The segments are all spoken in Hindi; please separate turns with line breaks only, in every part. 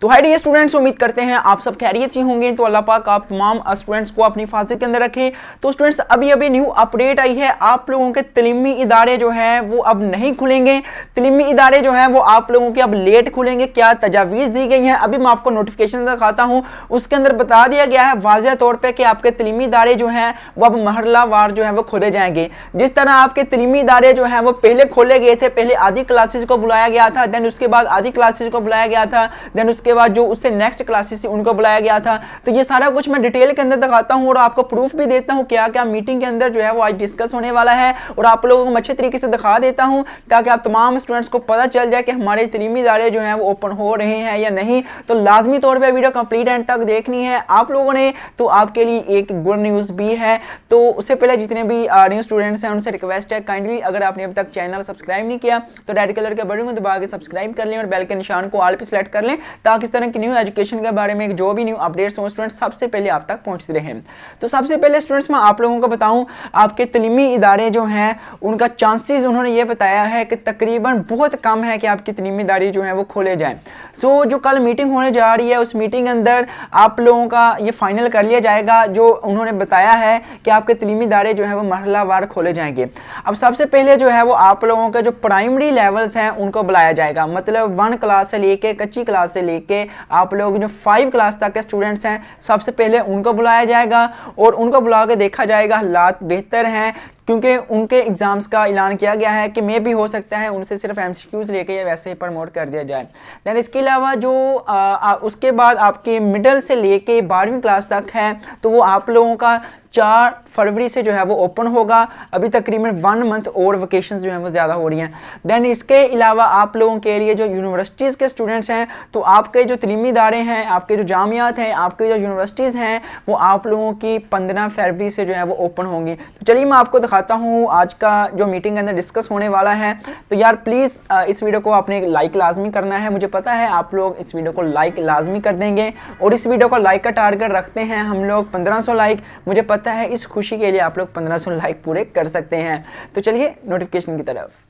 तो हाई डी स्टूडेंट्स उम्मीद करते हैं आप सब खैरियत ही होंगे तो अल्लाह पाक आप तमाम स्टूडेंट्स को अपनी फाजिल के अंदर रखें तो स्टूडेंट्स अभी अभी न्यू अपडेट आई है आप लोगों के तलीमी इदारे जो हैं वो अब नहीं खुलेंगे तलीमी इदारे जो हैं वो आप लोगों के अब लेट खुलेंगे क्या तजावीज़ दी गई हैं अभी मैं आपको नोटिफिकेशन दिखाता हूँ उसके अंदर बता दिया गया है वाजह तौर पर कि आपके तलीमी इदारे जो हैं वो अब महरलावार जो है वो खोले जाएंगे जिस तरह आपके तलीमी इदारे जो हैं वो पहले खोले गए थे पहले आधी क्लासेज को बुलाया गया था दैन उसके बाद आधी क्लासेज को बुलाया गया था दैन उसके उसके बाद जो उससे नेक्स्ट क्लासेस थी उनको बुलाया गया था तो ये सारा कुछ मैं डिटेल के अंदर दिखाता हूँ और आपको प्रूफ भी देता हूँ क्या क्या मीटिंग के अंदर जो है वो आज डिस्कस होने वाला है और आप लोगों को अच्छे तरीके से दिखा देता हूँ ताकि आप तमाम स्टूडेंट्स को पता चल जाए कि हमारे तलीमी इदारे जो हैं वो ओपन हो रहे हैं या नहीं तो लाजमी तौर पर वीडियो कंप्लीट एंड तक देखनी है आप लोगों ने तो आपके लिए एक गुड न्यूज़ भी है तो उससे पहले जितने भी न्यू स्टूडेंट्स हैं उनसे रिक्वेस्ट है काइंडली अगर आपने अब तक चैनल सब्सक्राइब नहीं किया तो रेड कलर के बड़े को दबा के सब्सक्राइब कर लें और बेल के निशान को आल पर सेलेक्ट कर लें ताकि पाकिस्तान की न्यू एजुकेशन के बारे में जो भी न्यू अपडेट्स हों स्टूडेंट्स सबसे पहले आप तक पहुँचते रहें तो सबसे पहले स्टूडेंट्स मैं आप लोगों को बताऊँ आपके तलीमी इदारे जो हैं उनका चांसेस उन्होंने ये बताया है कि तकरीबन बहुत कम है कि आपकी तलीमी इदारे जो हैं वो खोले जाएँ सो so, जो कल मीटिंग होने जा रही है उस मीटिंग के अंदर आप लोगों का ये फाइनल कर लिया जाएगा जो उन्होंने बताया है कि आपके तलीमी इदारे जो हैं वो मरहलावार खोले जाएंगे अब सबसे पहले जो है वो आप लोगों के जो प्राइमरी लेवल्स हैं उनको बुलाया जाएगा मतलब वन क्लास से लेके कच्ची क्लास से लेके के आप लोग जो फाइव क्लास तक के स्टूडेंट्स हैं सबसे पहले उनको बुलाया जाएगा और उनको बुला के देखा जाएगा हालात बेहतर हैं क्योंकि उनके एग्ज़ाम्स का ऐलान किया गया है कि मे भी हो सकता है उनसे सिर्फ एम सी क्यूज़ लेके या वैसे ही प्रमोट कर दिया जाए दैन इसके अलावा जो आ, आ, उसके बाद आपके मिडल से लेके बारहवीं क्लास तक है तो वो आप लोगों का चार फरवरी से जो है वो ओपन होगा अभी तकरीबन वन मंथ और वेकेशन जो है वो ज़्यादा हो रही हैं दैन इसके अलावा आप लोगों के लिए जो यूनिवर्सिटीज़ के स्टूडेंट्स हैं तो आपके जो तलीमी इदारे हैं आपके जो जामियात हैं आपके जो यूनिवर्सिटीज़ हैं वो आप लोगों की पंद्रह फरवरी से जो है वो ओपन होंगी तो चलिए मैं आपको दिखा दिखाता हूँ आज का जो मीटिंग के अंदर डिस्कस होने वाला है तो यार प्लीज़ इस वीडियो को आपने लाइक लाजमी करना है मुझे पता है आप लोग इस वीडियो को लाइक लाजमी कर देंगे और इस वीडियो को लाइक का टारगेट रखते हैं हम लोग 1500 लाइक मुझे पता है इस खुशी के लिए आप लोग 1500 लाइक पूरे कर सकते हैं तो चलिए नोटिफिकेशन की तरफ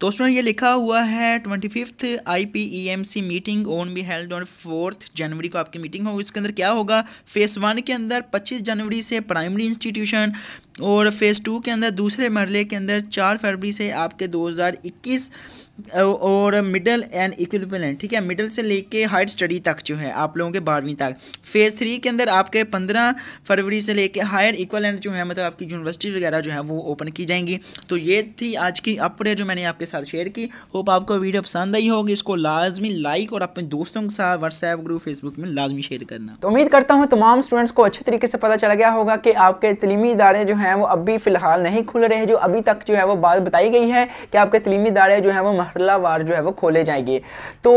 दोस्तों ये लिखा हुआ है twenty fifth I P E M C meeting own be held on fourth January को आपकी मीटिंग होगी इसके अंदर क्या होगा फेस वन के अंदर पच्चीस जनवरी से प्राइमरी इंस्टीट्यूशन और फेज़ टू के अंदर दूसरे मरले के अंदर चार फरवरी से आपके 2021 और मिडल एंड इक्विपमेंट ठीक है मिडल से लेके हायर स्टडी तक जो है आप लोगों के बारहवीं तक फेज़ थ्री के अंदर आपके पंद्रह फरवरी से लेके हायर एंड जो है मतलब आपकी यूनिवर्सिटी वगैरह जो है वो ओपन की जाएंगी तो ये थी आज की अपडेट जो मैंने आपके साथ शेयर की होप आपको वीडियो पसंद आई होगी इसको लाजमी लाइक और अपने दोस्तों के साथ व्हाट्सएप ग्रुप फेसबुक में लाजमी शेयर करना तो उम्मीद करता हूँ तमाम स्टूडेंट्स को अच्छे तरीके से पता चला गया होगा कि आपके तलीमी इदारे जो है हैं वो अभी फ़िलहाल नहीं खुल रहे जो अभी तक जो है वो बात बताई गई है कि आपके तलीमी इदारे जो है वो महल्लावार जो है वो खोले जाएंगे तो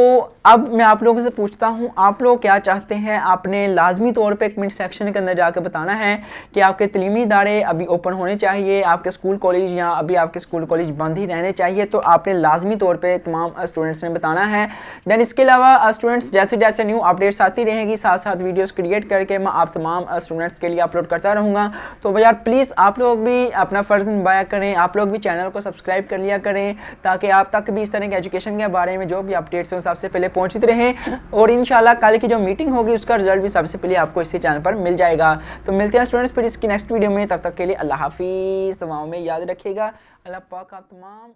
अब मैं आप लोगों से पूछता हूँ आप लोग क्या चाहते हैं आपने लाजमी तौर पर कमेंट सेक्शन के अंदर जाकर बताना है कि आपके तलीमी इदारे अभी ओपन होने चाहिए आपके स्कूल कॉलेज या अभी आपके स्कूल कॉलेज बंद ही रहने चाहिए तो आपने लाजमी तौर पर तमाम स्टूडेंट्स ने बताना है दैन इसके अलावा स्टूडेंट्स जैसे जैसे न्यू अपडेट्स आती रहेगी साथ साथ वीडियोज़ क्रिएट करके मैं आप तमाम स्टूडेंट्स के लिए अपलोड करता रहूँगा तो भैया प्लीज़ आप लोग भी अपना फ़र्ज़ निभाया करें आप लोग भी चैनल को सब्सक्राइब कर लिया करें ताकि आप तक भी इस तरह के एजुकेशन के बारे में जो भी अपडेट्स हैं सबसे पहले पहुँचित रहें और इन कल की जो मीटिंग होगी उसका रिजल्ट भी सबसे पहले आपको इसी चैनल पर मिल जाएगा तो मिलते हैं स्टूडेंट्स फिर इसकी नेक्स्ट वीडियो में तब तक के लिए अल्लाह हाफिज़ तमाम में याद रखेगा अल्लाह पाक आप तमाम